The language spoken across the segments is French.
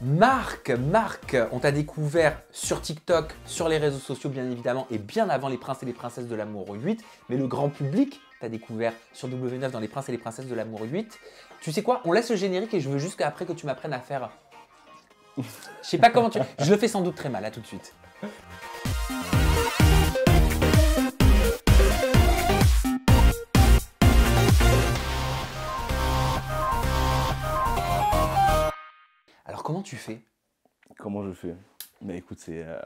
Marc, Marc, on t'a découvert sur TikTok, sur les réseaux sociaux bien évidemment, et bien avant les princes et les princesses de l'amour 8, mais le grand public t'a découvert sur W9 dans les princes et les princesses de l'amour 8. Tu sais quoi On laisse le générique et je veux juste qu'après que tu m'apprennes à faire... Je sais pas comment tu... Je le fais sans doute très mal, à tout de suite. tu fais Comment je fais Mais bah, écoute, c'est euh,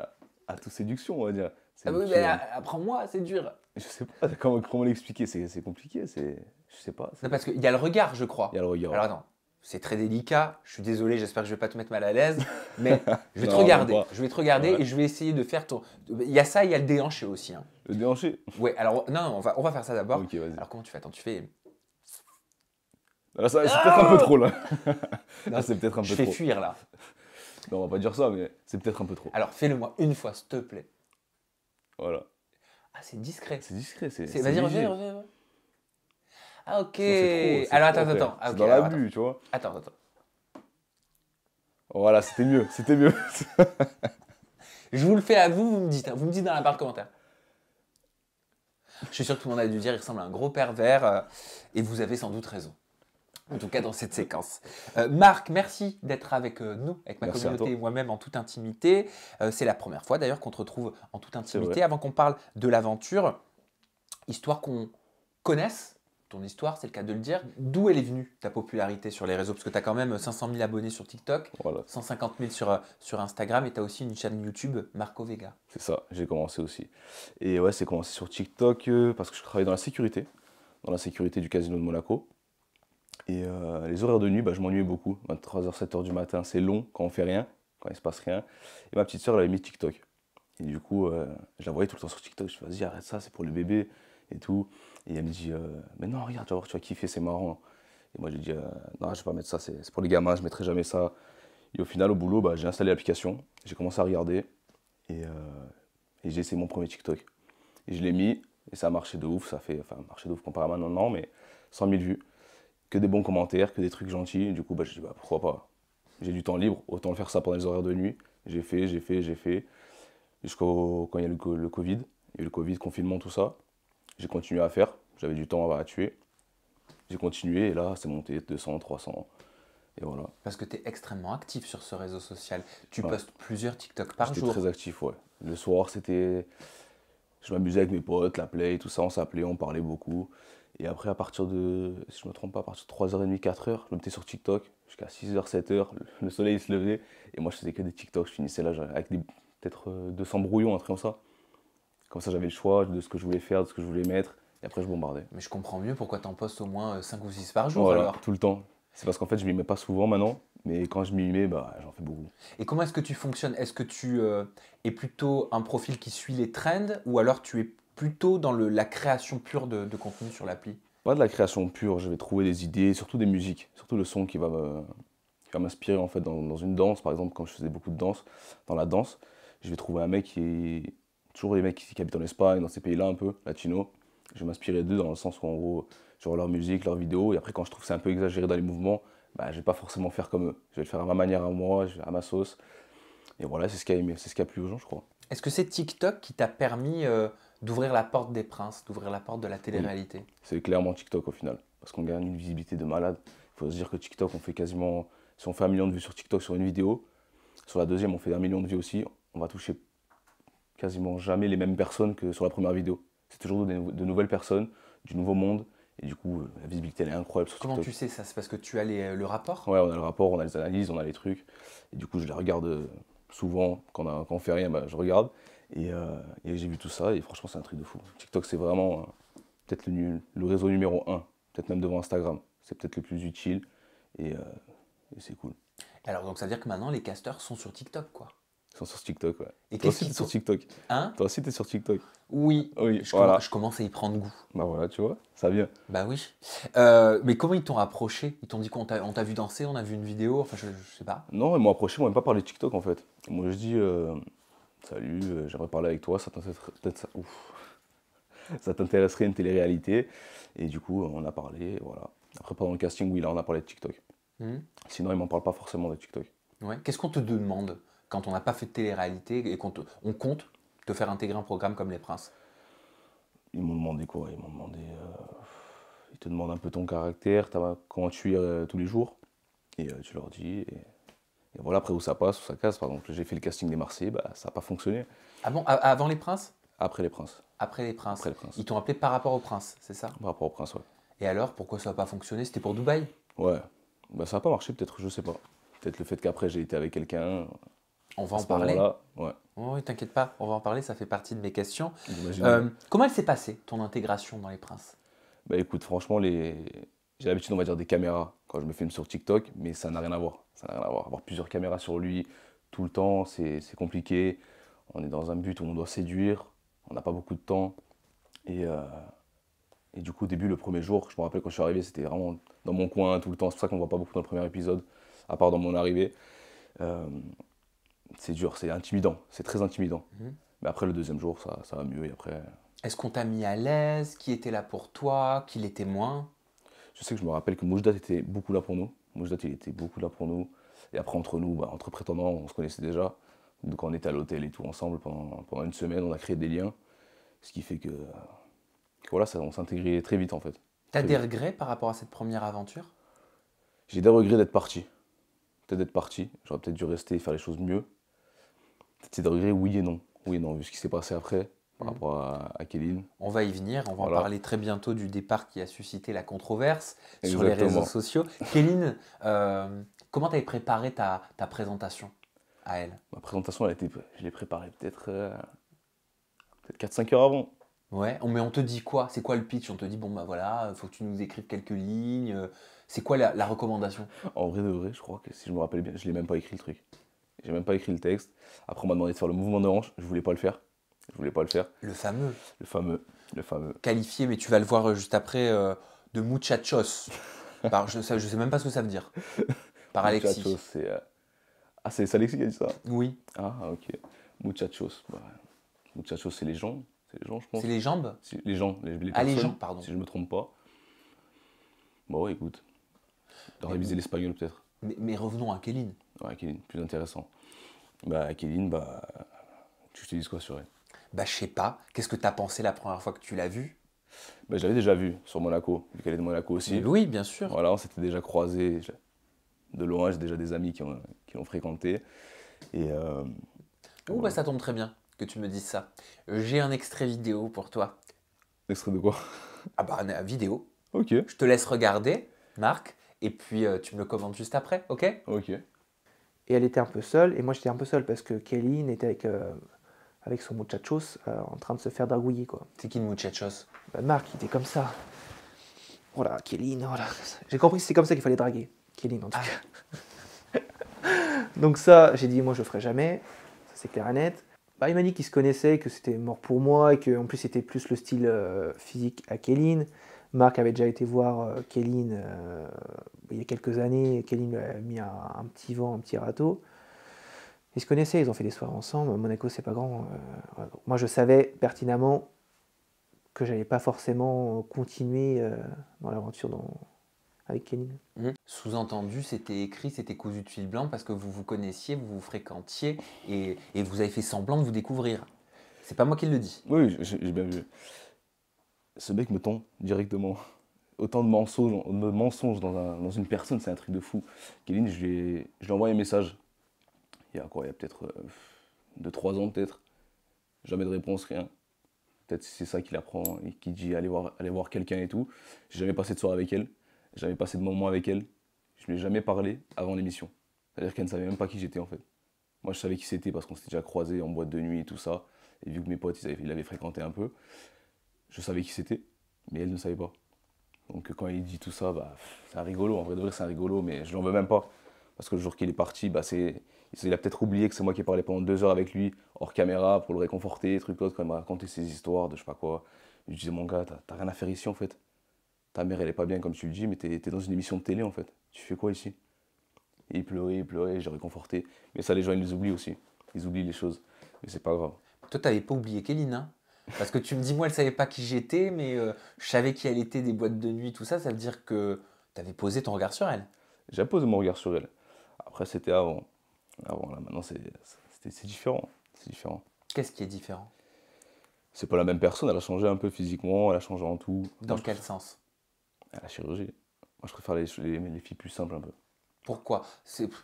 à toute séduction, on va dire. Ah hein. euh, apprends-moi, c'est dur. Je sais pas comment, l'expliquer, c'est compliqué, c'est. Je sais pas. Non, parce qu'il y a le regard, je crois. Il y a le regard. Alors non, c'est très délicat, je suis désolé, j'espère que je vais pas te mettre mal à l'aise, mais je vais te regarder, je vais te regarder et je vais essayer de faire ton. Il y a ça, il y a le déhanché aussi. Hein. Le déhanché Ouais, alors non, on, va, on va faire ça d'abord. Ok, vas Alors comment tu fais Attends, tu fais c'est peut-être un peu ah trop là. là c'est peut-être un peu je trop. Je fais fuir là. Non, on va pas dire ça, mais c'est peut-être un peu trop. Alors fais-le moi une fois, s'il te plaît. Voilà. Ah, c'est discret. C'est discret, c'est. Vas-y, reviens, Ah, ok. alors attends, attends, attends. c'est dans l'abus, tu vois. Attends, attends. Voilà, c'était mieux, c'était mieux. je vous le fais à vous, vous me dites. Hein. Vous me dites dans la barre commentaire. Je suis sûr que tout le monde a dû dire il ressemble à un gros pervers, euh, et vous avez sans doute raison en tout cas dans cette séquence. Euh, Marc, merci d'être avec euh, nous, avec ma communauté et moi-même en toute intimité. Euh, c'est la première fois d'ailleurs qu'on te retrouve en toute intimité. Avant qu'on parle de l'aventure, histoire qu'on connaisse ton histoire, c'est le cas de le dire. D'où elle est venue ta popularité sur les réseaux Parce que tu as quand même 500 000 abonnés sur TikTok, 150 000 sur, sur Instagram et tu as aussi une chaîne YouTube, Marco Vega. C'est ça, j'ai commencé aussi. Et ouais, c'est commencé sur TikTok parce que je travaille dans la sécurité, dans la sécurité du casino de Monaco. Et euh, les horaires de nuit, bah, je m'ennuyais beaucoup. 23h, 7h du matin, c'est long quand on fait rien, quand il se passe rien. Et ma petite sœur, elle avait mis TikTok. Et du coup, euh, je la voyais tout le temps sur TikTok. Je me vas-y, arrête ça, c'est pour les bébés et tout. Et elle me dit, euh, mais non, regarde, tu vas voir, tu vas kiffer, c'est marrant. Et moi, je lui dis, non, je ne vais pas mettre ça, c'est pour les gamins, je ne mettrai jamais ça. Et au final, au boulot, bah, j'ai installé l'application, j'ai commencé à regarder et, et j'ai essayé mon premier TikTok. Et je l'ai mis et ça a marché de ouf. Ça fait, enfin, marché de ouf comparé à maintenant, mais 100 000 vues que des bons commentaires, que des trucs gentils. du coup, bah, je dis bah, pourquoi pas J'ai du temps libre, autant le faire ça pendant les horaires de nuit. J'ai fait, j'ai fait, j'ai fait. Jusqu'au quand il y a le, le Covid, il y a eu le Covid, confinement, tout ça. J'ai continué à faire. J'avais du temps à tuer. J'ai continué et là, c'est monté 200, 300. Et voilà. Parce que tu es extrêmement actif sur ce réseau social. Tu postes plusieurs TikTok par jour. très actif, ouais. Le soir, c'était. Je m'amusais avec mes potes, la play, tout ça, on s'appelait, on parlait beaucoup. Et après, à partir de, si je me trompe pas, à partir de 3h30, 4h, je me mettais sur TikTok jusqu'à 6h, 7h. Le soleil se levait et moi je faisais que des TikTok. Je finissais là avec peut-être 200 euh, brouillons, un truc comme ça. Comme ça, j'avais le choix de ce que je voulais faire, de ce que je voulais mettre. Et après, je bombardais. Mais je comprends mieux pourquoi tu en postes au moins 5 euh, ou 6 par jour. Voilà, alors. tout le temps. C'est parce qu'en fait, je m'y mets pas souvent maintenant, mais quand je m'y mets, bah, j'en fais beaucoup. Et comment est-ce que tu fonctionnes Est-ce que tu euh, es plutôt un profil qui suit les trends ou alors tu es plutôt dans la création pure de, contenu sur l'appli Pas de la création pure, je vais trouver des idées, surtout des musiques, surtout le son qui va m'inspirer en fait dans, une danse, par exemple quand je faisais beaucoup de danse, dans la danse, je vais trouver un mec qui est toujours les mecs qui, habitent en Espagne, dans ces pays-là un peu, latino, je vais m'inspirer d'eux dans le sens où en gros, sur leur musique, leurs vidéos, et après quand je trouve c'est un peu exagéré dans les mouvements, bah, je vais pas forcément faire comme eux, je vais le faire à ma manière, à moi, à ma sauce, et voilà, c'est ce qui a c'est ce qui a plu aux gens je crois. Est-ce que c'est TikTok qui t'a permis euh, d'ouvrir la porte des princes, d'ouvrir la porte de la télé-réalité. C'est clairement TikTok au final, parce qu'on gagne une visibilité de malade. Il faut se dire que TikTok, on fait quasiment, si on fait un million de vues sur TikTok sur une vidéo, sur la deuxième, on fait un million de vues aussi, on va toucher quasiment jamais les mêmes personnes que sur la première vidéo. C'est toujours de, nouvelles personnes, du nouveau monde. Et du coup, euh, la visibilité, elle est incroyable sur Comment tu sais ça C'est parce que tu as euh, le rapport Ouais, on a le rapport, on a les analyses, on a les trucs. Et du coup, je les regarde euh, souvent. Quand on, quand fait rien, bah, je regarde. Euh, et, j'ai vu tout ça, et franchement, c'est un truc de fou. TikTok, c'est vraiment euh, peut-être le, le, réseau numéro un, peut-être même devant Instagram. C'est peut-être le plus utile, euh, et, c'est cool. Alors, donc, ça veut dire que maintenant, les casteurs sont sur TikTok, quoi ils sont sur TikTok, ouais. Et Toi aussi, t'es sur TikTok. Hein Toi aussi, t'es sur TikTok. Oui. oui je, voilà. je, commence à y prendre goût. Bah voilà, tu vois, ça vient. Bah oui. mais comment ils t'ont approché Ils t'ont dit qu'on t'a vu danser, on a vu une vidéo, enfin, je, sais pas. Non, ils m'ont approché, moi même pas par les TikTok, en fait. Moi, je dis, Salut, euh, j'aimerais parler avec toi, ça t'intéresserait une télé-réalité. Et du coup, on a parlé, voilà. Après, pendant le casting, oui, là, on a parlé de TikTok. Hmm. Sinon, ils m'en parlent pas forcément de TikTok. Ouais. Qu'est-ce qu'on te demande quand on n'a pas fait de télé-réalité et qu'on on compte te faire intégrer un programme comme Les Princes Ils m'ont demandé quoi Ils m'ont demandé. Euh, ils te demandent un peu ton caractère, comment tu es euh, tous les jours. Et tu leur dis. Et voilà après où ça passe, où ça casse. Par exemple, j'ai fait le casting des Marseillais, bah, ça n'a pas fonctionné. Ah bon, avant les Princes Après les Princes. Après les Princes. Ils t'ont appelé par rapport aux Princes, c'est ça Par rapport aux Princes, ouais. Et alors, pourquoi ça n'a pas fonctionné C'était pour Dubaï Ouais. Bah, ça n'a pas marché, peut-être, je sais pas. Peut-être le fait qu'après j'ai été avec quelqu'un. On va en parler. Ouais. t'inquiète pas, on va en parler, ça fait partie de mes questions. Euh, comment elle s'est passée, ton intégration dans les Princes Bah écoute, franchement, les... J'ai l'habitude, on va dire, des caméras quand je me filme sur TikTok, mais ça n'a rien à voir. Ça n'a rien à voir. Avoir plusieurs caméras sur lui tout le temps, c'est compliqué. On est dans un but où on doit séduire, on n'a pas beaucoup de temps. Euh, et, du coup, au début, le premier jour, je me rappelle quand je suis arrivé, c'était vraiment dans mon coin tout le temps. C'est pour ça qu'on ne voit pas beaucoup dans le premier épisode, à part dans mon arrivée. Euh, c'est dur, c'est intimidant, c'est très intimidant. Mhm. Mais après, le deuxième jour, ça, ça va mieux et après... Est-ce qu'on t'a mis à l'aise Qui était là pour toi Qui l'était moins je sais que je me rappelle que Moujdat était beaucoup là pour nous. Moujdat, il était beaucoup là pour nous. Et après, entre nous, bah, entre prétendants, on se connaissait déjà. Donc, on était à l'hôtel et tout ensemble pendant, une semaine. On a créé des liens. Ce qui fait que, voilà, ça, on s'intégrait très vite en fait. T'as des regrets par rapport à cette première aventure J'ai des regrets d'être parti. Peut-être d'être parti. J'aurais peut-être dû rester et faire les choses mieux. C'est des regrets, oui et non. Oui et non, vu ce qui s'est passé après par mm. rapport à, Kéline. On va y venir, on va en parler très bientôt du départ qui a suscité la controverse sur les réseaux sociaux. Kéline, euh, comment tu avais préparé ta, ta, présentation à elle Ma présentation, elle a je l'ai préparée peut-être 4-5 euh, heures avant. Ouais, mais on te dit quoi C'est quoi le pitch On te dit, bon bah voilà, faut que tu nous écrives quelques lignes. C'est quoi la, recommandation En vrai de vrai, je crois que si je me rappelle bien, je l'ai même pas écrit le truc. J'ai même pas écrit le texte. Après, on m'a demandé de faire le mouvement de hanche, je voulais pas le faire. Je voulais pas le faire. Le fameux. Le fameux. Le fameux. Qualifié, mais tu vas le voir euh, juste après, euh, de muchachos. je, ne sais même pas ce que ça veut dire. Par Alexis. Muchachos, c'est. Euh, ah, c'est Alexis qui a dit ça Oui. Ah, ok. Muchachos. Bah, muchachos, c'est les gens. C'est les gens, les jambes Les gens. Les, ah, les jambes, pardon. Si je ne me trompe pas. Bah bon, écoute. écoute. aurais visé l'espagnol peut-être. Mais, revenons à Kéline. Ouais, Kéline, plus intéressant. Bah, Kéline, bah. Tu te dis quoi sur elle bah, je sais pas, qu'est-ce que tu as pensé la première fois que tu l'as vu bah, Je déjà vu sur Monaco, vu qu'elle est de Monaco aussi. oui, bien sûr. Voilà, on s'était déjà croisés. De loin, j'ai déjà des amis qui l'ont ont fréquenté. Et. Euh, bah, ça tombe très bien que tu me dises ça. Euh, j'ai un extrait vidéo pour toi. Extrait de quoi Ah bah, vidéo. Ok. Je te laisse regarder, Marc, et puis euh, tu me le commandes juste après, ok Ok. Et elle était un peu seule, et moi j'étais un peu seul parce que Kelly était avec avec son muchachos euh, en train de se faire draguiller quoi. C'est qui le muchachos ben, Marc, il était comme ça. Voilà, oh Kéline, voilà. Oh j'ai compris que c'est comme ça qu'il fallait draguer. Kéline, en tout ah. cas. Donc ça, j'ai dit, moi, je le ferai jamais. Ça, c'est clair et net. Bah, il m'a dit qu'il se connaissait, que c'était mort pour moi, et qu'en plus, c'était plus le style euh, physique à Kéline. Marc avait déjà été voir euh, Kéline il y a quelques années. Kéline lui a mis un, un petit vent, un petit râteau. Ils se connaissaient, ils ont fait des soirs ensemble. Monaco, c'est pas grand. Euh, moi, je savais pertinemment que j'allais pas forcément continuer euh, dans l'aventure avec Kéline. Mmh. Sous-entendu, c'était écrit, c'était cousu de fil blanc parce que vous vous connaissiez, vous vous fréquentiez et, vous avez fait semblant de vous découvrir. C'est pas moi qui le dis. Oui, j'ai bien vu. Ce mec me tombe directement. Autant de mensonges, dans, une personne, c'est un truc de fou. Kéline, je lui je lui ai envoyé un message il y a quoi Il y a peut-être 2-3 euh, ans peut-être. Jamais de réponse, rien. Peut-être c'est ça qu'il apprend et qu'il dit allez voir, voir quelqu'un et tout. J'ai jamais passé de soirée avec elle, jamais passé de moment avec elle. Je ne lui ai jamais parlé avant l'émission. C'est-à-dire qu'elle ne savait même pas qui j'étais en fait. Moi je savais qui c'était parce qu'on s'était déjà croisés en boîte de nuit et tout ça. Et vu que mes potes ils l'avaient fréquenté un peu, je savais qui c'était, mais elle ne savait pas. Donc quand il dit tout ça, bah, c'est un rigolo. En vrai de vrai c'est un rigolo, mais je l'en veux même pas parce que le jour qu'il est parti, bah, il a peut-être oublié que c'est moi qui ai parlé pendant deux heures avec lui, hors caméra, pour le réconforter, trucs quand il m'a raconté ses histoires de je sais pas quoi. Je disais, mon gars, t'as rien à faire ici en fait. Ta mère, elle est pas bien comme tu le dis, mais t'es es dans une émission de télé en fait. Tu fais quoi ici Et il pleurait, il pleurait, j'ai réconforté. Mais ça, les gens, ils les oublient aussi. Ils oublient les choses. Mais c'est pas grave. Toi, t'avais pas oublié Kéline, hein. Parce que tu me dis, moi, elle savait pas qui j'étais, mais euh, je savais qui elle était des boîtes de nuit, tout ça. Ça veut dire que t'avais posé ton regard sur elle. J'ai posé mon regard sur elle. Après, c'était avant. Avant, là, maintenant, c'est différent. C'est différent. Qu'est-ce qui est différent C'est pas la même personne. Elle a changé un peu physiquement, elle a changé en tout. Dans quel sens la chirurgie. Moi, je préfère les, les, filles plus simples un peu. Pourquoi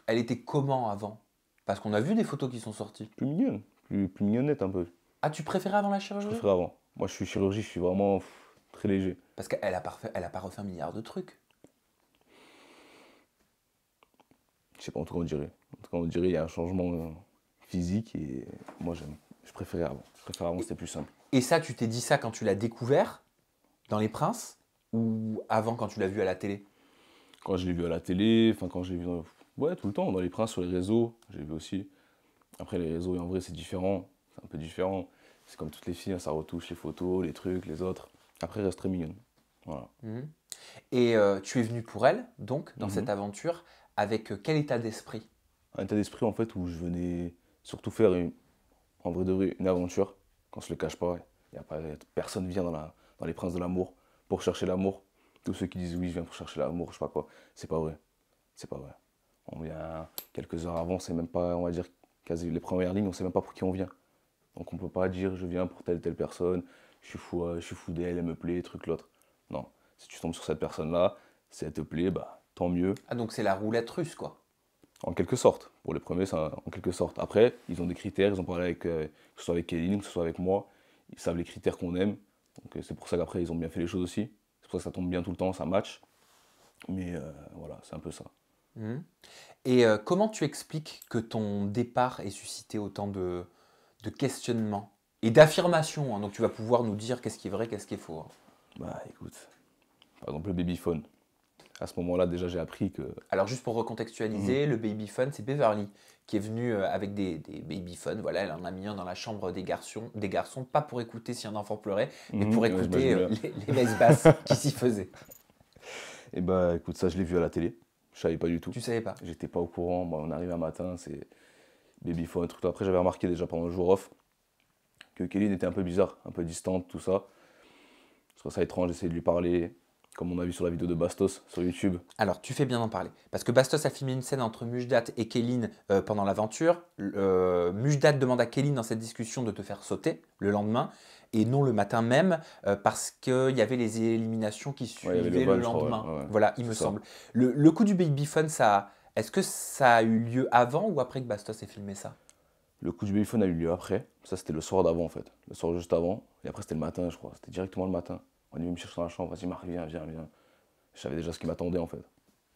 Elle était comment avant Parce qu'on a vu des photos qui sont sorties. Plus mignonne. Plus, plus mignonnette un peu. Ah, tu préférais avant la chirurgie Je préfère avant. Moi, je suis chirurgie, je suis vraiment très léger. Parce qu'elle a, a pas refait un milliard de trucs. je sais pas, en tout cas, on dirait. En tout cas, on dirait qu'il y a un changement euh, physique et moi, j'aime. Je préférais avant. Je préférais avant, c'était plus simple. Et ça, tu t'es dit ça quand tu l'as découvert dans Les Princes ou avant quand tu l'as vu à la télé Quand je l'ai vu à la télé, enfin, quand je l'ai vu Ouais, tout le temps, dans Les Princes, sur les réseaux, j'ai vu aussi. Après, les réseaux, en vrai, c'est différent. C'est un peu différent. C'est comme toutes les filles, hein, ça retouche les photos, les trucs, les autres. Après, elle reste très mignonne. Voilà. Mhm. Et euh, tu es venu pour elle, donc, dans mhm. cette aventure, avec euh, quel état d'esprit Un état d'esprit en fait où je venais surtout faire une, en vrai de vrai une aventure, Quand se le cache pas. Y a pas personne vient dans, les princes de l'amour pour chercher l'amour. Tous ceux qui disent oui, je viens pour chercher l'amour, je sais pas quoi, c'est pas vrai. C'est pas vrai. On vient quelques heures avant, c'est même pas, on va dire, quasi les premières lignes, on sait même pas pour qui on vient. Donc on peut pas dire je viens pour telle telle personne, je suis fou, euh, je suis fou d'elle, elle me plaît, truc l'autre. Non, si tu tombes sur cette personne-là, si elle te plaît, bah mieux. Ah, donc c'est la roulette russe, quoi En quelque sorte. Pour les premiers, c'est en quelque sorte. Après, ils ont des critères, ils ont parlé avec, euh, que ce soit avec Kelly, que ce soit avec moi, ils savent les critères qu'on aime. Donc euh, c'est pour ça qu'après, ils ont bien fait les choses aussi. C'est pour ça que ça tombe bien tout le temps, ça match. Mais euh, voilà, c'est un peu ça. Mmh. Et comment tu expliques que ton départ ait suscité autant de, questionnements et d'affirmations hein Donc tu vas pouvoir nous dire qu'est-ce qui est vrai, qu'est-ce qui est faux. Hein bah écoute, par exemple le babyphone à ce moment-là, déjà, j'ai appris que. Alors, juste pour recontextualiser, mm. le babyphone, c'est Beverly qui est venue euh, avec des, babyphones. baby Voilà, elle en a mis un dans la chambre des garçons, des garçons pas pour écouter si un enfant pleurait, mais mm, pour écouter euh, les, les basses qui s'y faisaient. Eh bah, écoute, ça, je l'ai vu à la télé. Je savais pas du tout. Tu savais pas J'étais pas au courant. on arrive un matin, c'est babyphone, un truc. Après, j'avais remarqué déjà pendant le jour off que Kelly était un peu bizarre, un peu distante, tout ça. Je trouvais ça étrange, j'essayais de lui parler comme on a vu sur la vidéo de Bastos sur YouTube. Alors, tu fais bien d'en parler. Parce que Bastos a filmé une scène entre Mujdat et Kéline euh, pendant l'aventure. Euh, Mujdat demande à Kéline dans cette discussion de te faire sauter le lendemain et non le matin même euh, parce qu'il y avait les éliminations qui suivaient le, lendemain. Voilà, il me semble. Le, coup du babyphone, ça, est-ce que ça a eu lieu avant ou après que Bastos ait filmé ça Le coup du babyphone a eu lieu après. Ça, c'était le soir d'avant en fait. Le soir juste avant. Et après, c'était le matin, je crois. C'était directement le matin. On est venu me chercher dans la chambre, vas-y Marc, viens, viens, viens. Je savais déjà ce qui m'attendait en fait.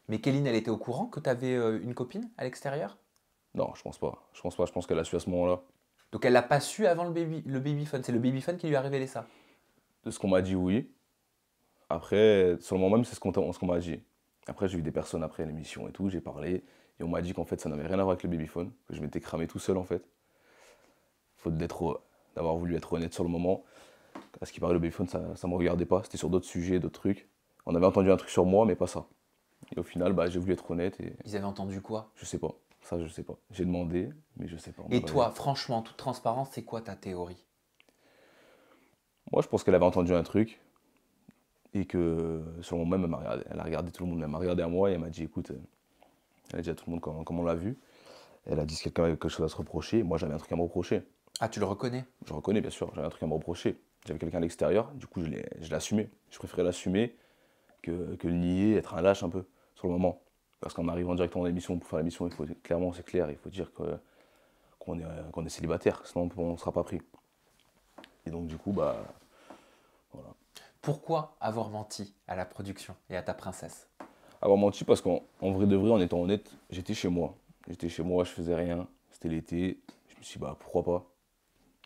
Mais Kéline, elle était au courant que tu avais euh, une copine à l'extérieur Non, je pense pas. Je pense pas, je pense qu'elle a su à ce moment-là. Donc elle l'a pas su avant le babyphone. C'est le babyphone qui lui a révélé ça. De ce qu'on m'a dit, oui. Après, sur le moment même, c'est ce qu'on m'a dit. Après, j'ai vu des personnes après l'émission et tout, j'ai parlé. Et on m'a dit qu'en fait, ça n'avait rien à voir avec le babyphone, que je m'étais cramé tout seul en fait. Faute d'avoir voulu être honnête sur le moment à ce qui paraît, le Babyphone, ça ne me regardait pas. C'était sur d'autres sujets, d'autres trucs. On avait entendu un truc sur moi, mais pas ça. Et au final, bah, j'ai voulu être honnête. Et... Ils avaient entendu quoi Je sais pas. Ça, je sais pas. J'ai demandé, mais je sais pas. Et toi, franchement, toute transparence, c'est quoi ta théorie Moi, je pense qu'elle avait entendu un truc. Et que selon moi même, elle a, regardé, elle a regardé tout le monde. Elle m'a regardé à moi et elle m'a dit écoute, euh, elle a dit à tout le monde comment, on l'a vu. Elle a dit que quelqu'un avait quelque chose à se reprocher. Moi, j'avais un truc à me reprocher. Ah, tu le reconnais Je reconnais, bien sûr. J'avais un truc à me reprocher. J'avais quelqu'un à l'extérieur, du coup, je l'assumais. Je préférais l'assumer que, que le nier, être un lâche un peu sur le moment. Parce qu'en arrivant directement dans l'émission, pour faire l'émission, il faut clairement, c'est clair, il faut dire qu'on est, euh, qu'on est célibataire, sinon on ne sera pas pris. Et donc, du coup, bah. Voilà. Pourquoi avoir menti à la production et à ta princesse Avoir menti parce qu'en vrai de vrai, en étant honnête, j'étais chez moi. J'étais chez moi, je faisais rien. C'était l'été. Je me suis dit, bah pourquoi pas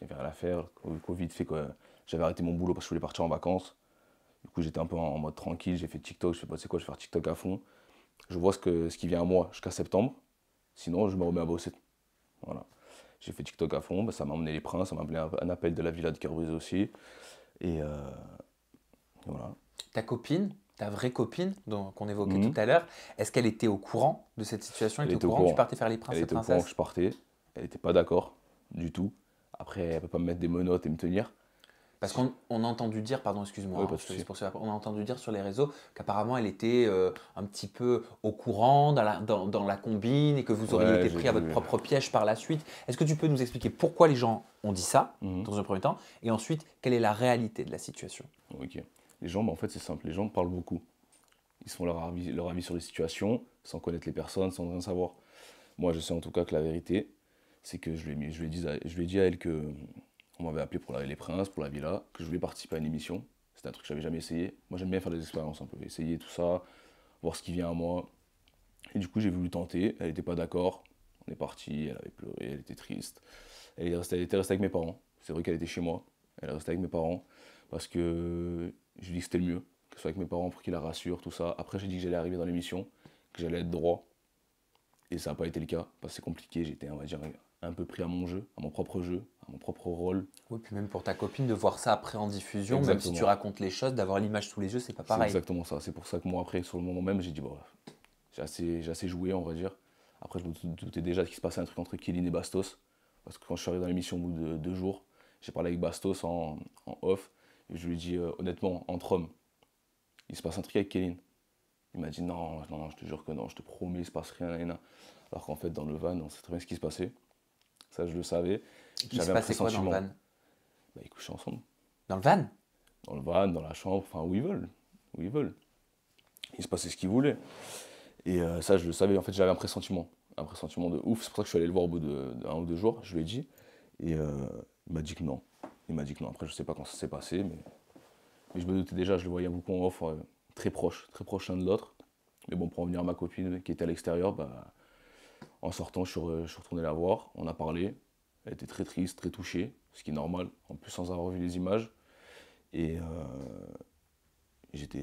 Il n'y avait rien à faire. Covid fait quoi j'avais arrêté mon boulot parce que je voulais partir en vacances. Du coup, j'étais un peu en mode tranquille, j'ai fait TikTok, je bah, sais pas, c'est quoi, je vais faire TikTok à fond. Je vois ce, que, ce qui vient à moi jusqu'à septembre. Sinon, je me remets à bosser. Voilà. J'ai fait TikTok à fond, bah, ça m'a emmené les princes, ça m'a appelé un appel de la villa de Carbrise aussi. Et euh, voilà. Ta copine, ta vraie copine qu'on évoquait mhm. tout à l'heure, est-ce qu'elle était au courant de cette situation Elle était au courant, que tu partais faire les princes Elle était au courant que je partais. Elle n'était pas d'accord du tout. Après, elle ne peut pas me mettre des menottes et me tenir. Parce qu'on a entendu dire, pardon, excuse-moi, hein, on a entendu dire sur les réseaux qu'apparemment elle était euh, un petit peu au courant dans la, combine et que vous auriez été pris à votre propre piège par la suite. Est-ce que tu peux nous expliquer pourquoi les gens ont dit ça, mhm. dans un premier temps, et ensuite, quelle est la réalité de la situation Ok. Les gens, bah, en fait, c'est simple, les gens parlent beaucoup. Ils font leur avis, leur avis sur les situations, sans connaître les personnes, sans rien savoir. Moi, je sais en tout cas que la vérité, c'est que je je lui ai dit à elle que on m'avait appelé pour les Princes, pour la Villa, que je voulais participer à une émission. C'était un truc que j'avais jamais essayé. Moi, j'aime bien faire des expériences un peu, essayer tout ça, voir ce qui vient à moi. Et du coup, j'ai voulu tenter. Elle n'était pas d'accord. On est parti, elle avait pleuré, elle était triste. Elle, est restée, était restée avec mes parents. C'est vrai qu'elle était chez moi. Elle est restée avec mes parents parce que je lui dis que c'était le mieux, que ce soit avec mes parents pour qu'ils la rassurent, tout ça. Après, j'ai dit que j'allais arriver dans l'émission, que j'allais être droit. Et ça n'a pas été le cas parce que c'est compliqué. J'étais, on va dire, un peu pris à mon jeu, à mon propre jeu mon propre rôle. Oui, puis même pour ta copine, de voir ça après en diffusion, même si tu racontes les choses, d'avoir l'image sous les yeux, c'est pas pareil. C'est exactement ça. C'est pour ça que moi, après, sur le moment même, j'ai dit, bon, j'ai assez, assez joué, on va dire. Après, je me doutais déjà qu'il se passait un truc entre Kéline et Bastos. Parce que quand je suis arrivé dans l'émission au bout de deux jours, j'ai parlé avec Bastos en, off. Et je lui ai dit, euh, honnêtement, entre hommes, il se passe un truc avec Kéline. Il m'a dit, non, non, non, je te jure que non, je te promets, il se passe rien. rien. Alors qu'en fait, dans le van, on sait très bien ce qui se passait. Ça, je le savais. Il se passait quoi dans le van bah, Ils couchaient ensemble. Dans le van Dans le van, dans la chambre, enfin où ils veulent. Où ils veulent. Il se passait ce qu'ils voulaient. Et euh, ça, je le savais. En fait, j'avais un pressentiment. Un pressentiment de ouf. C'est pour ça que je suis allé le voir au bout d'un ou deux jours. Je lui ai dit. Et euh, il m'a dit que non. Il m'a dit non. Après, je sais pas quand ça s'est passé, mais... je me doutais déjà. Je le voyais beaucoup en offre euh, très proche, très proche l'un de l'autre. Mais bon, pour en venir à ma copine qui était à l'extérieur, bah, en sortant, je suis, retourné la voir. On a parlé. Elle était très triste, très touchée, ce qui est normal, en plus sans avoir vu les images. Et euh, j'étais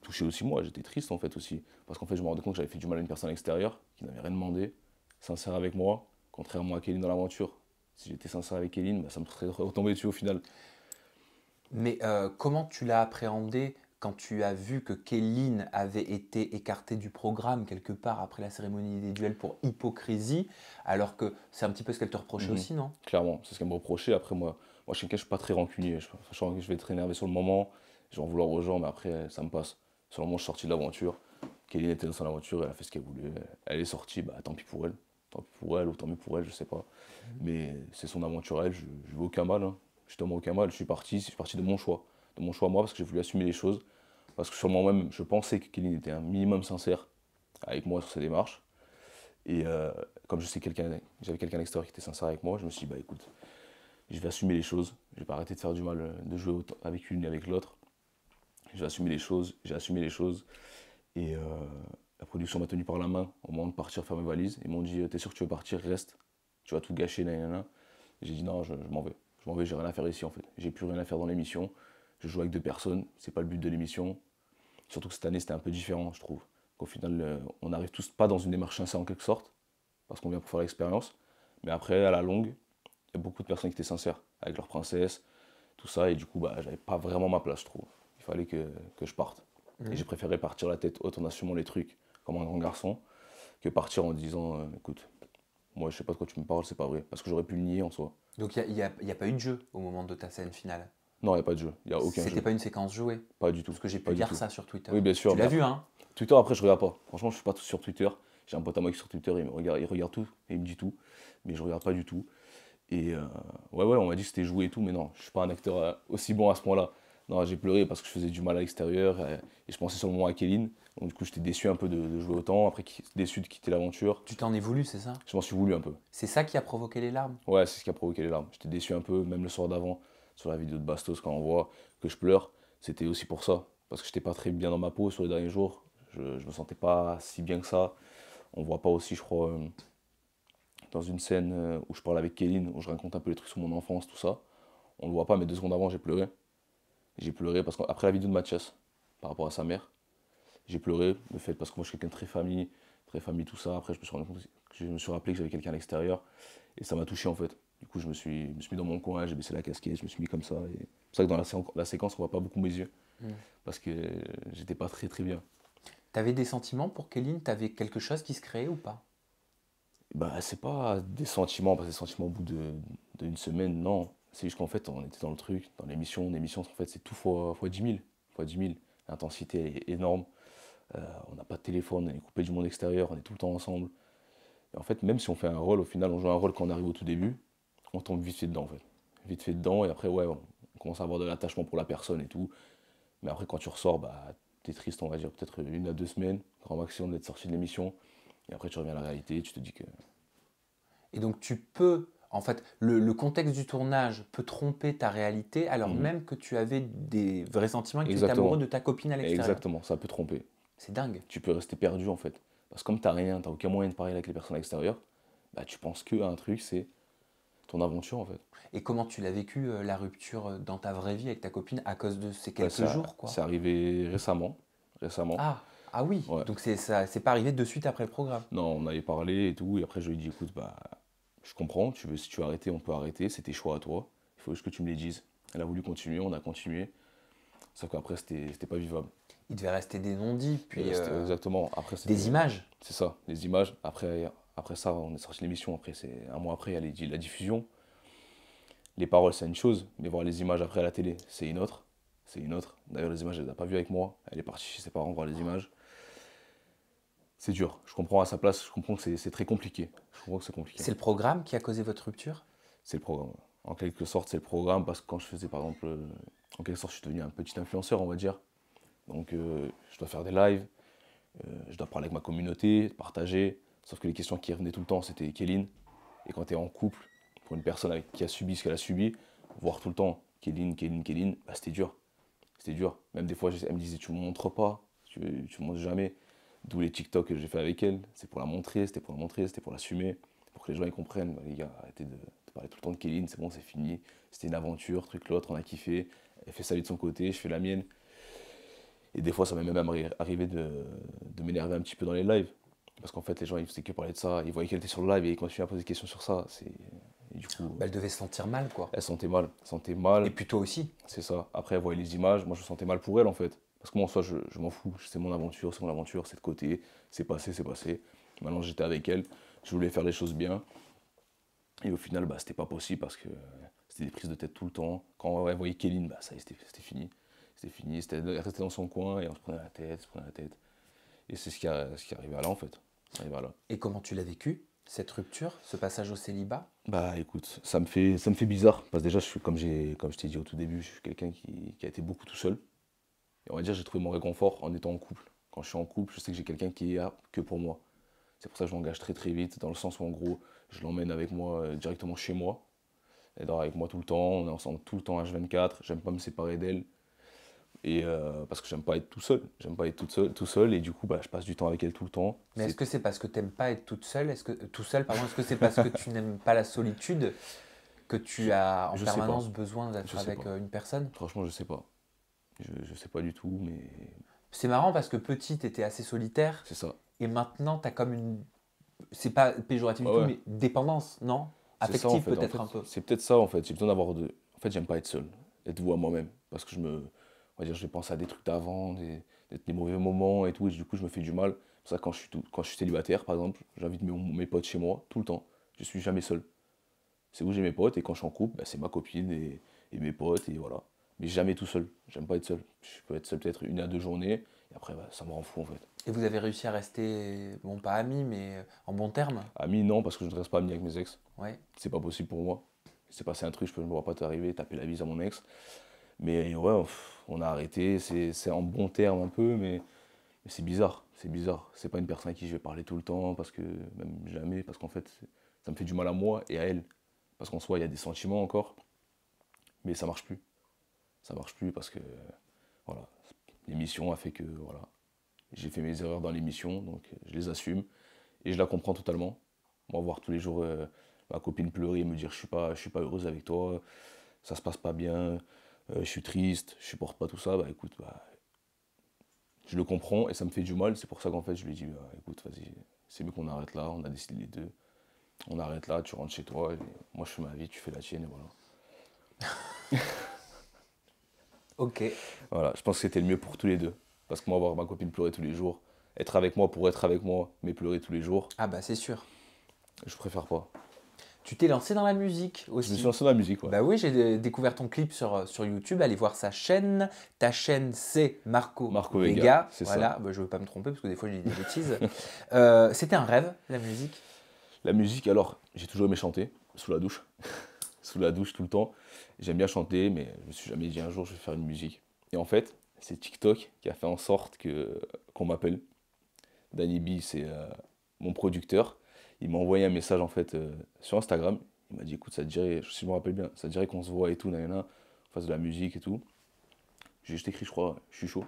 touché aussi moi, j'étais triste en fait aussi. Parce qu'en fait, je me rendais compte que j'avais fait du mal à une personne extérieure qui n'avait rien demandé, sincère avec moi, contrairement à Kéline dans l'aventure. Si j'étais sincère avec Kéline, bah, ça me serait retombé dessus au final. Mais euh, comment tu l'as appréhendé quand tu as vu que Kéline avait été écartée du programme quelque part après la cérémonie des duels pour hypocrisie, alors que c'est un petit peu ce qu'elle te reprochait mhm. aussi, non Clairement, c'est ce qu'elle me reprochait. Après, moi, moi je ne suis pas très rancunier. Je, je, vais être énervé sur le moment, je vais en vouloir aux gens, mais après, ça me passe. Sur le moment, je suis sorti de l'aventure. Kéline était dans son aventure, elle a fait ce qu'elle voulait. Elle est sortie, bah tant pis pour elle. Tant pis pour elle ou tant mieux pour elle, je sais pas. Mhm. Mais c'est son aventure elle, je, veux aucun mal. Hein. Justement, aucun mal. Je suis parti, je suis parti de mon choix mon choix à moi parce que j'ai voulu assumer les choses. Parce que sur moi-même, je pensais que Kelly était un minimum sincère avec moi sur sa démarche. Et euh, comme je sais quelqu'un, j'avais quelqu'un d'extérieur qui était sincère avec moi, je me suis dit, bah écoute, je vais assumer les choses. Je vais pas arrêter de faire du mal, euh, de jouer avec l'une et avec l'autre. Je vais assumer les choses, j'ai assumé les choses. Et euh, la production m'a tenu par la main au moment de partir faire mes valises. Ils m'ont dit, t'es sûr que tu veux partir, reste. Tu vas tout gâcher, nanana. J'ai dit, non, je, m'en vais. Je m'en vais, j'ai rien à faire ici en fait. J'ai plus rien à faire dans l'émission je joue avec deux personnes, c'est pas le but de l'émission. Surtout que cette année, c'était un peu différent, je trouve. Qu'au final, euh, on n'arrive tous pas dans une démarche sincère en quelque sorte, parce qu'on vient pour faire l'expérience. Mais après, à la longue, il y a beaucoup de personnes qui étaient sincères avec leur princesse, tout ça. Et du coup, bah, j'avais pas vraiment ma place, je trouve. Il fallait que, je parte. Et mhm. j'ai préféré partir la tête haute en assumant les trucs comme un grand garçon que partir en disant euh, écoute, moi je sais pas de quoi tu me parles, c'est pas vrai. Parce que j'aurais pu le nier en soi. Donc il n'y a, pas eu de jeu au moment de ta scène finale non, il n'y a pas de jeu. Il y C'était pas une séquence jouée. Pas du tout. Parce que j'ai pu lire ça sur Twitter. Oui, bien sûr. Tu l'as vu, hein Twitter, après, je regarde pas. Franchement, je suis pas tout sur Twitter. J'ai un pote à moi qui est sur Twitter, il, regarde, il regarde tout, et il me dit tout. Mais je regarde pas du tout. Et euh, ouais, ouais, on m'a dit que c'était joué et tout, mais non, je suis pas un acteur euh, aussi bon à ce point-là. Non, j'ai pleuré parce que je faisais du mal à l'extérieur et, je pensais sur à Kéline. Donc, du coup, j'étais déçu un peu de, jouer autant, après déçu de quitter l'aventure. Tu t'en es voulu, c'est ça Je m'en suis voulu un peu. C'est ça qui a provoqué les larmes Ouais, c'est ce qui a provoqué les larmes. J'étais déçu un peu, même le soir d'avant sur la vidéo de Bastos quand on voit que je pleure, c'était aussi pour ça. Parce que j'étais pas très bien dans ma peau sur les derniers jours. Je, ne me sentais pas si bien que ça. On voit pas aussi, je crois, euh, dans une scène euh, où je parle avec Kéline, où je raconte un peu les trucs sur mon enfance, tout ça. On le voit pas, mais deux secondes avant, j'ai pleuré. J'ai pleuré parce qu'après la vidéo de Mathias, par rapport à sa mère, j'ai pleuré. Le fait parce que moi je suis quelqu'un de très famille, très famille, tout ça. Après, je me suis, rendu compte, je me suis rappelé que j'avais quelqu'un à l'extérieur. Et ça m'a touché en fait. Du coup, je me suis, me suis mis dans mon coin, j'ai baissé la casquette, je me suis mis comme ça. C'est pour ça que dans la, séquence, on voit pas beaucoup mes yeux. Hmm. Parce que j'étais pas très très bien. T'avais des sentiments pour Kéline T'avais quelque chose qui se créait ou pas Bah, c'est pas des sentiments, parce des sentiments au bout d'une semaine, non. C'est juste qu'en fait, on était dans le truc, dans l'émission. L'émission, en fait, c'est tout fois, fois 10 000. Fois 10 000. L'intensité est énorme. Euh, on n'a pas de téléphone, on est coupé du monde extérieur, on est tout le temps ensemble. Et en fait, même si on fait un rôle, au final, on joue un rôle quand on arrive au tout début on tombe vite fait dedans, en fait. Vite fait dedans, et après, ouais, on commence à avoir de l'attachement pour la personne et tout. Mais après, quand tu ressors, bah, t'es triste, on va dire, peut-être une à deux semaines, grand maximum d'être sorti de l'émission. Et après, tu reviens à la réalité tu te dis que. Et donc, tu peux. En fait, le, contexte du tournage peut tromper ta réalité alors mhm. même que tu avais des vrais sentiments et que tu étais amoureux de ta copine à l'extérieur. Exactement, ça peut tromper. C'est dingue. Tu peux rester perdu en fait. Parce que comme t'as rien, t'as aucun moyen de parler avec les personnes extérieures, bah, tu penses que un truc, c'est ton aventure en fait. Et comment tu l'as vécu euh, la rupture euh, dans ta vraie vie avec ta copine à cause de ces bah, quelques jours quoi C'est arrivé récemment, récemment. Ah. Ah oui, donc c'est ça, c'est pas arrivé de suite après le programme. Non, on avait parlé et tout, et après je lui ai dit écoute, bah, je comprends, tu veux, si tu veux arrêter, on peut arrêter, c'est tes choix à toi, il faut juste que tu me les dises. Elle a voulu continuer, on a continué, sauf qu'après c'était pas vivable. Il devait rester des non-dits, puis. Euh, exactement, après Des images C'est ça, des images. Après, après ça, on est sorti l'émission. Après, c'est un mois après, elle est a la diffusion. Les paroles, c'est une chose, mais voir les images après à la télé, c'est une autre. C'est une autre. D'ailleurs, les images, elle les pas vu avec moi. Elle est partie chez ses parents voir les ah. images. C'est dur. Je comprends à sa place. Je comprends que c'est très compliqué. Je comprends que c'est compliqué. C'est le programme qui a causé votre rupture C'est le programme. En quelque sorte, c'est le programme parce que quand je faisais, par exemple, euh, en quelque sorte, je suis devenu un petit influenceur, on va dire. Donc, euh, je dois faire des lives. Euh, je dois parler avec ma communauté, partager. Sauf que les questions qui revenaient tout le temps, c'était Kéline. Et quand tu es en couple, pour une personne qui a subi ce qu'elle a subi, voir tout le temps Kéline, Kéline, Kéline, bah, c'était dur. C'était dur. Même des fois, elle me disait Tu me montres pas, tu, ne montres jamais. D'où les TikTok que j'ai fait avec elle. C'est pour la montrer, c'était pour la montrer, c'était pour l'assumer, pour que les gens y comprennent. Bah, les gars, arrêtez de, parler tout le temps de Kéline, c'est bon, c'est fini. C'était une aventure, truc l'autre, on a kiffé. Elle fait sa vie de son côté, je fais la mienne. Et des fois, ça m'est même arrivé de, de m'énerver un petit peu dans les lives. Parce qu'en fait, les gens, ils faisaient que parler de ça. Ils voyaient qu'elle était sur le live et ils continuaient à poser des questions sur ça. C'est... du coup, bah, elle devait se sentir mal, quoi. Elle sentait mal. sentait mal. Et puis toi aussi. C'est ça. Après, elle voyait les images. Moi, je me sentais mal pour elle, en fait. Parce que moi, en soi, je, m'en fous. C'est mon aventure, c'est mon aventure, c'est de côté. C'est passé, c'est passé. Maintenant, j'étais avec elle. Je voulais faire les choses bien. Et au final, bah, c'était pas possible parce que c'était des prises de tête tout le temps. Quand on voyait Kéline, bah, ça c'était fini. C'était fini. C'était, elle restait dans son coin et on se prenait la tête, se prenait la tête. Et c'est ce qui, ce qui est arrivé à là, en fait. Et comment tu l'as vécu cette rupture, ce passage au célibat Bah écoute, ça me fait, ça me fait bizarre. Parce que déjà, je suis, comme, comme je t'ai dit au tout début, je suis quelqu'un qui, a été beaucoup tout seul. Et on va dire, j'ai trouvé mon réconfort en étant en couple. Quand je suis en couple, je sais que j'ai quelqu'un qui est là que pour moi. C'est pour ça que je m'engage très très vite, dans le sens où en gros, je l'emmène avec moi euh, directement chez moi. Elle dort avec moi tout le temps, on est ensemble tout le temps H24, j'aime pas me séparer d'elle. Et euh, parce que j'aime pas être tout seul, j'aime pas être toute seule, tout seul, et du coup, bah, je passe du temps avec elle tout le temps. Mais est-ce que c'est parce que tu n'aimes pas être toute seule, est-ce que euh, tout seul, pardon, est-ce que c'est parce que tu n'aimes pas la solitude que tu as en permanence besoin d'être avec euh, une personne Franchement, je sais pas. Je, je sais pas du tout, mais. C'est marrant parce que petit, t'étais assez solitaire. C'est ça. Et maintenant, t'as comme une. C'est pas péjoratif du tout, mais dépendance, non Affective peut-être un peu. C'est peut-être ça en fait. J'ai besoin d'avoir deux. En fait, j'aime pas être seul, être à moi-même, parce que je me on va dire, je pense à des trucs d'avant, des, mauvais moments et tout, et du coup, je me fais du mal. C'est ça, quand je, suis quand je suis célibataire, par exemple, j'invite mes, potes chez moi tout le temps. Je suis jamais seul. C'est où j'ai mes potes, et quand je suis en couple, bah, c'est ma copine et, mes potes, et voilà. Mais jamais tout seul. J'aime pas être seul. Je peux être seul peut-être une à deux journées, et après, bah, ça me rend fou en fait. Et vous avez réussi à rester, bon, pas ami, mais en bon terme Amis, non, parce que je ne reste pas ami avec mes ex. Ouais. C'est pas possible pour moi. C'est passé un truc, je ne vois pas t'arriver, taper la bise à mon ex. Mais ouais, on a arrêté, c'est en bon terme un peu, mais, c'est bizarre, c'est bizarre. C'est pas une personne à qui je vais parler tout le temps, parce que même jamais, parce qu'en fait, ça me fait du mal à moi et à elle. Parce qu'en soi, il y a des sentiments encore, mais ça marche plus. Ça marche plus parce que, voilà, l'émission a fait que, voilà, j'ai fait mes erreurs dans l'émission, donc je les assume et je la comprends totalement. Moi, voir tous les jours euh, ma copine pleurer et me dire je suis pas, je suis pas heureuse avec toi, ça se passe pas bien, euh, je suis triste, je supporte pas tout ça, bah écoute, bah, je le comprends et ça me fait du mal. C'est pour ça qu'en fait, je lui dis, bah, écoute, vas-y, c'est mieux qu'on arrête là, on a décidé les deux. On arrête là, tu rentres chez toi, moi je fais ma vie, tu fais la tienne, et voilà. ok. Voilà, je pense que c'était le mieux pour tous les deux. Parce que moi, voir ma copine pleurer tous les jours, être avec moi pour être avec moi, mais pleurer tous les jours. Ah bah c'est sûr. Je préfère pas. Tu t'es lancé dans la musique aussi. Je me suis lancé dans la musique, quoi. Bah oui, j'ai découvert ton clip sur, euh, sur YouTube. Allez voir sa chaîne. Ta chaîne, c'est Marco, Marco Vega. C'est voilà. ça. Bah, je veux pas me tromper parce que des fois, j'ai des bêtises. Euh, c'était un rêve, la musique La musique, alors, j'ai toujours aimé chanter sous la douche. sous la douche tout le temps. J'aime bien chanter, mais je ne me suis jamais dit un jour, je vais faire une musique. Et en fait, c'est TikTok qui a fait en sorte que qu'on m'appelle. Danny B, c'est euh, mon producteur il m'a envoyé un message en fait euh, sur Instagram. Il m'a dit écoute, ça dirait, si je me rappelle bien, ça dirait qu'on se voit et tout, nanana, on fasse de la musique et tout. J'ai juste écrit, je crois, je suis chaud.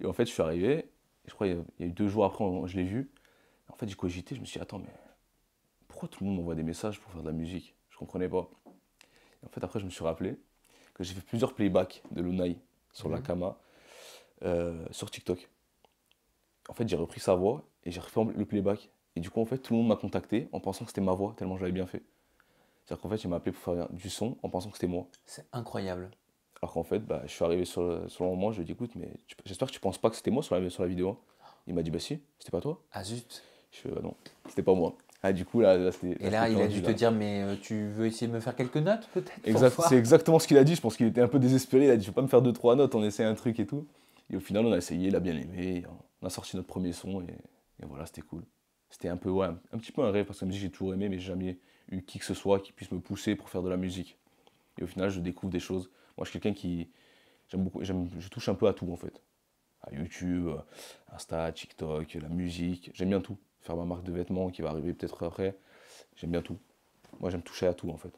Et en fait, je suis arrivé, je crois, il y a eu deux jours après, je l'ai vu. En fait, j'ai cogité, je me suis dit attends, mais pourquoi tout le monde m'envoie des messages pour faire de la musique Je comprenais pas. en fait, après, je me suis rappelé que j'ai fait plusieurs playbacks de Lunai sur la mhm. Kama, euh, sur TikTok. En fait, j'ai repris sa voix et j'ai refait le playback et du coup, en fait, tout le monde m'a contacté en pensant que c'était ma voix, tellement j'avais bien fait. C'est-à-dire qu'en fait, il m'a appelé pour faire du son en pensant que c'était moi. C'est incroyable. Alors qu'en fait, bah, je suis arrivé sur le, sur le moment, je lui ai dit, écoute, mais j'espère que tu penses pas que c'était moi sur la, sur la vidéo. Hein. Il m'a dit, bah si, c'était pas toi. Ah zut. Je fais, bah non, c'était pas moi. Ah, du coup, là, Et là, il a dû te dire, mais euh, tu veux essayer de me faire quelques notes, peut-être C'est exactement ce qu'il a dit. Je pense qu'il était un peu désespéré. Il a dit, je vais pas me faire deux, trois notes, on essaie un truc et tout. Et au final, on a essayé, il a bien aimé. On a sorti notre premier son et, et voilà, c'était cool c'était un peu, ouais, un petit peu un rêve parce que la musique, j'ai toujours aimé, mais j'ai jamais eu qui que ce soit qui puisse me pousser pour faire de la musique. Et au final, je découvre des choses. Moi, je suis quelqu'un qui. J'aime beaucoup, je touche un peu à tout en fait. À YouTube, euh, Insta, TikTok, la musique. J'aime bien tout. Faire ma marque de vêtements qui va arriver peut-être après. J'aime bien tout. Moi, j'aime toucher à tout en fait.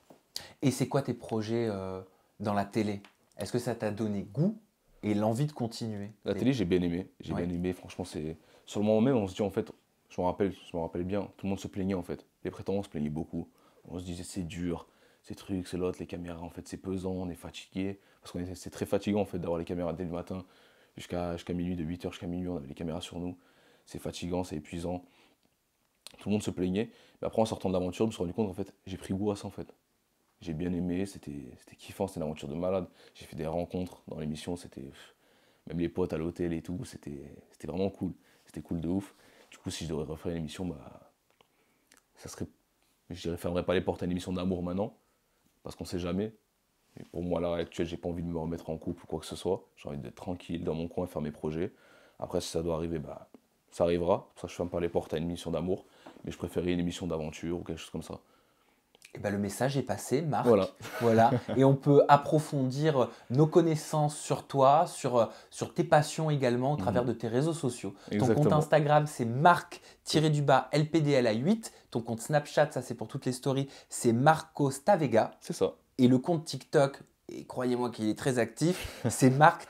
Et c'est quoi tes projets euh, dans la télé Est-ce que ça t'a donné goût et l'envie de continuer La télé, j'ai bien aimé. J'ai bien aimé. Franchement, c'est. Sur le moment même, on se dit en fait, je me rappelle, bien, tout le monde se plaignait en fait. Les prétendants se plaignaient beaucoup. On se disait c'est dur, ces trucs, c'est l'autre, les caméras, en fait c'est pesant, on est fatigué. Parce que c'est très fatigant en fait d'avoir les caméras dès le matin jusqu'à jusqu'à minuit, de 8h jusqu'à minuit, on avait les caméras sur nous. C'est fatigant, c'est épuisant. Tout le monde se plaignait. Mais après en sortant de l'aventure, je me suis rendu compte en fait, j'ai pris goût à ça en fait. J'ai bien aimé, c'était kiffant, c'était une aventure de malade. J'ai fait des rencontres dans l'émission, c'était même les potes à l'hôtel et tout, c'était vraiment cool. C'était cool de ouf si je devrais refaire une émission, bah, ça serait. Je ne fermerais pas les portes à une émission d'amour maintenant, parce qu'on sait jamais. Et pour moi, là, à l'heure actuelle, j'ai pas envie de me remettre en couple ou quoi que ce soit. J'ai envie d'être tranquille dans mon coin, faire mes projets. Après, si ça doit arriver, bah, ça arrivera. pour ça je ferme pas les portes à une émission d'amour. Mais je préférerais une émission d'aventure ou quelque chose comme ça. Et eh ben, le message est passé, Marc. Voilà. Et on peut approfondir nos connaissances sur toi, sur, euh, sur tes passions également au travers mhm. de tes réseaux sociaux. Ton compte Instagram, c'est Marc bas LPDLA 8. Ton compte Snapchat, ça c'est pour toutes les stories, c'est Marco Stavega. C'est ça. Et le compte TikTok, et croyez-moi qu'il est très actif, c'est Marc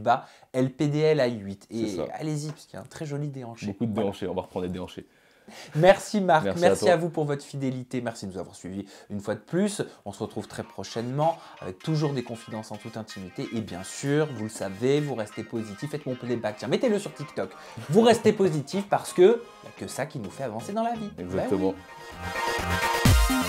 bas LPDLA 8. Et allez-y, parce qu'il y a un très joli déhanché. Beaucoup de déhanchés, on va reprendre les déhanchés. Merci Marc, merci, à, vous pour votre fidélité, merci de nous avoir suivis une fois de plus. On se retrouve très prochainement avec toujours des confidences en toute intimité. Et bien sûr, vous le savez, vous restez positif. Faites mon playback, tiens, mettez-le sur TikTok. Vous restez positif parce que il bah, que ça qui nous fait avancer dans la vie. Exactement. Bah